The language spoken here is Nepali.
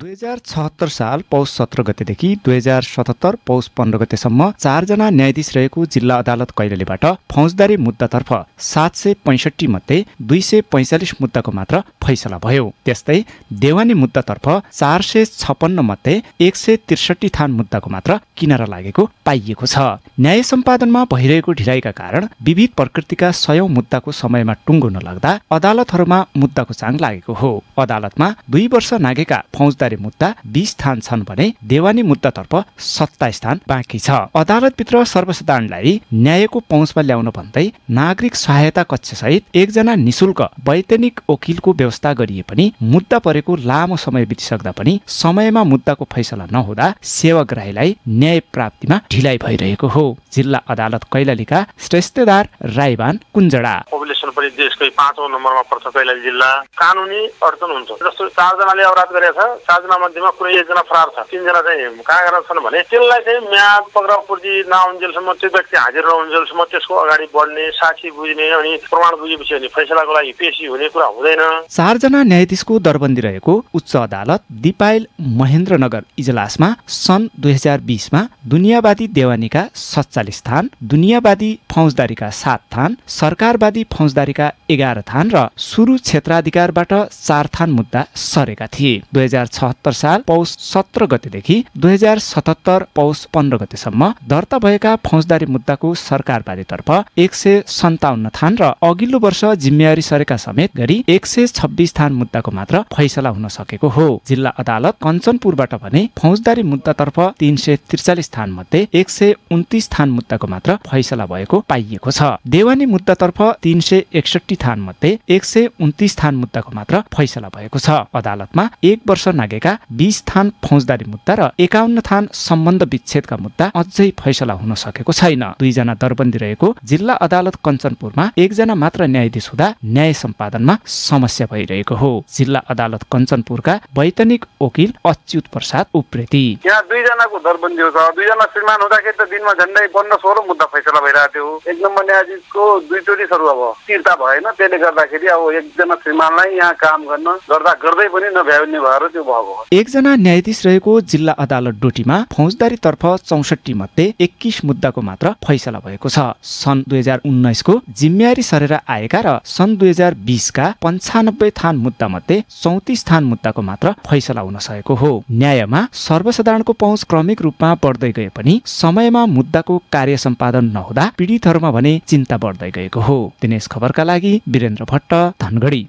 दुई हजार छहत्तर साल पौष सत्र गतेदेखि दुई हजार सतहत्तर पौष पन्ध्र गतेसम्म चारजना न्यायाधीश रहेको जिल्ला अदालत कैलालीबाट फौजदारी मुद्दातर्फ सात सय पैँसठी मध्ये दुई सय पैँचालिस मुद्दाको मात्र फैसला भयो त्यस्तै देवानी मुद्दातर्फ चार सय छपन्न मध्ये एक सय त्रिसठी थान मुद्दाको मात्र किनारा लागेको पाइएको छ न्याय सम्पादनमा भइरहेको ढिलाइका कारण विविध प्रकृतिका सयौं मुद्दाको समयमा टुङ्गो नलाग्दा अदालतहरूमा मुद्दाको चाङ लागेको हो अदालतमा दुई वर्ष नागेका फौजदारी गरे मुद्दा बिस स्थान छन् भने देवानी मुद्दातर्फ सत्ता स्थान बाँकी छ अदालतभित्र सर्वसाधारणलाई न्यायको पहुँचमा ल्याउन भन्दै नागरिक सहायता कक्ष सहित एकजना निशुल्क वैतनिक वकिलको व्यवस्था गरिए पनि मुद्दा परेको लामो समय बितिसक्दा पनि समयमा मुद्दाको फैसला नहुँदा सेवाग्राहीलाई न्याय प्राप्तिमा ढिलाइ भइरहेको हो जिल्ला अदालत कैलालीका श्रेष्ठदार राईवान कुञ्जडा पनि देशकै पाँचौँ नम्बरमा पर्छ कैलाली जिल्ला कानुनी अडचन हुन्छ जस्तो चारजनाले अपराध गरेका छ चारजना मध्येमा कुनै एकजना फरार छ तिनजना चाहिँ कहाँ गरेर छन् भने त्यसलाई चाहिँ म्याद पक्राउ पूर्ति नआउन्जेलसम्म त्यो व्यक्ति हाजिर नहुन्जेलसम्म त्यसको अगाडि बढ्ने साक्षी बुझ्ने अनि प्रमाण बुझेपछि अनि फैसलाको लागि पेसी हुने कुरा हुँदैन चारजना न्यायाधीशको दरबन्दी रहेको उच्च अदालत दिपायल महेन्द्रनगर इजलासमा सन् दुई हजार बिसमा दुनियाँवादी देवानीका सत्तालिस थान दुनियाँवादी फौजदारीका सात थान सरकारवादी फौजदारीका एघार थान र सुरु क्षेत्राधिकारबाट चार थान मुद्दा सरेका थिए दुई हजार छहत्तर साल पौष सत्र गतेदेखि दुई हजार सतहत्तर पौष पन्ध्र गतेसम्म दर्ता भएका फौजदारी मुद्दाको सरकारवादीतर्फ एक सय सन्ताउन्न थान र अघिल्लो वर्ष जिम्मेवारी सरेका समेत गरी एक सय छब्बिस थान मुद्दाको मात्र फैसला हुन सकेको हो जिल्ला अदालत कञ्चनपुरबाट भने फौजदारी मुद्दातर्फ तीन सय त्रिचालिस थान मध्ये एक सय उन्तिस थान मुद्दाको मात्र फैसला भएको पाइएको छ देवानी मुद्दातर्फ तिन सय एकसठी थान मध्ये एक सय उन्तिस थान मुद्दाको मात्र फैसला भएको छ अदालतमा एक वर्ष मागेका बीस थान फौजदारी मुद्दा र एकाउन्न थान सम्बन्ध विच्छेदका मुद्दा अझै फैसला हुन सकेको छैन दुईजना दरबन्दी रहेको जिल्ला अदालत कञ्चनपुरमा एकजना मात्र न्यायाधीश हुँदा न्याय सम्पादनमा समस्या भइरहेको हो जिल्ला अदालत कञ्चनपुरका वैतनिक वकिल अच्युत प्रसाद उप्रेती यहाँ दुईजनाको दरबन्दी हो दुईजना श्रीमान हुँदाखेरि त दिनमा झन्डै पन्ध्र सोह्र मुद्दा फैसला भइरहेको थियो एक नम्बर न्यायाधीशको दुई टोलिसहरू अब फिर्ता भएन त्यसले गर्दाखेरि अब एकजना श्रीमानलाई यहाँ काम गर्न गर्दा गर्दै पनि नभ्याउने भएर त्यो एकजना न्यायाधीश रहेको जिल्ला अदालत डोटीमा फौजदारीतर्फ चौसठी मध्ये एक्किस मुद्दाको मात्र फैसला भएको छ सन् दुई हजार उन्नाइसको जिम्मेवारी सरेर आएका र सन् दुई हजार बिसका पन्चानब्बे थान मुद्दा मध्ये चौतिस थान मुद्दाको मात्र फैसला हुन सकेको हो न्यायमा सर्वसाधारणको पहुँच क्रमिक रूपमा बढ्दै गए पनि समयमा मुद्दाको कार्य सम्पादन नहुँदा पीडितहरूमा भने चिन्ता बढ्दै गएको हो दिनेश खबरका लागि वीरेन्द्र भट्ट धनगढी